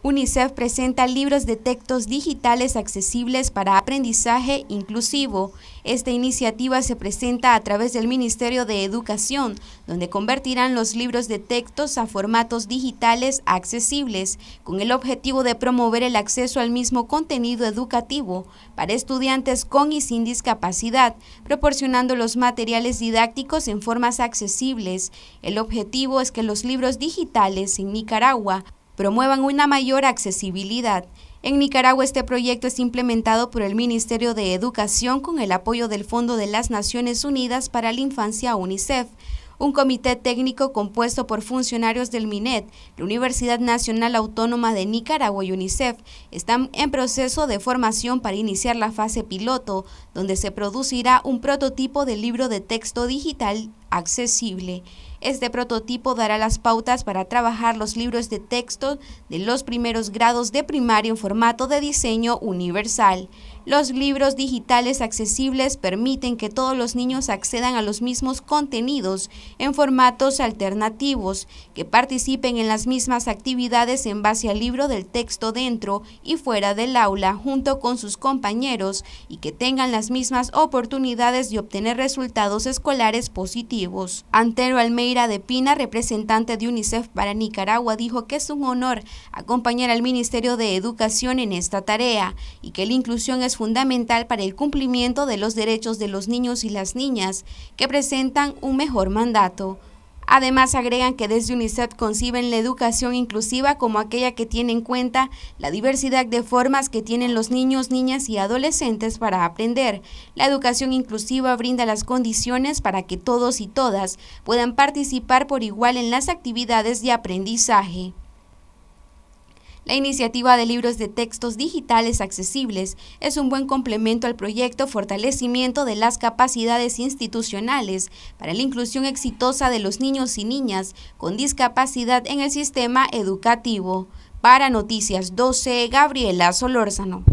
UNICEF presenta libros de textos digitales accesibles para aprendizaje inclusivo. Esta iniciativa se presenta a través del Ministerio de Educación, donde convertirán los libros de textos a formatos digitales accesibles, con el objetivo de promover el acceso al mismo contenido educativo para estudiantes con y sin discapacidad, proporcionando los materiales didácticos en formas accesibles. El objetivo es que los libros digitales en Nicaragua promuevan una mayor accesibilidad. En Nicaragua este proyecto es implementado por el Ministerio de Educación con el apoyo del Fondo de las Naciones Unidas para la Infancia UNICEF un comité técnico compuesto por funcionarios del MINET, la Universidad Nacional Autónoma de Nicaragua y UNICEF, están en proceso de formación para iniciar la fase piloto, donde se producirá un prototipo de libro de texto digital accesible. Este prototipo dará las pautas para trabajar los libros de texto de los primeros grados de primaria en formato de diseño universal. Los libros digitales accesibles permiten que todos los niños accedan a los mismos contenidos en formatos alternativos, que participen en las mismas actividades en base al libro del texto dentro y fuera del aula junto con sus compañeros y que tengan las mismas oportunidades de obtener resultados escolares positivos. Antero Mira de Pina, representante de UNICEF para Nicaragua, dijo que es un honor acompañar al Ministerio de Educación en esta tarea y que la inclusión es fundamental para el cumplimiento de los derechos de los niños y las niñas que presentan un mejor mandato. Además, agregan que desde UNICEF conciben la educación inclusiva como aquella que tiene en cuenta la diversidad de formas que tienen los niños, niñas y adolescentes para aprender. La educación inclusiva brinda las condiciones para que todos y todas puedan participar por igual en las actividades de aprendizaje. La iniciativa de libros de textos digitales accesibles es un buen complemento al proyecto Fortalecimiento de las capacidades institucionales para la inclusión exitosa de los niños y niñas con discapacidad en el sistema educativo. Para Noticias 12, Gabriela Solórzano.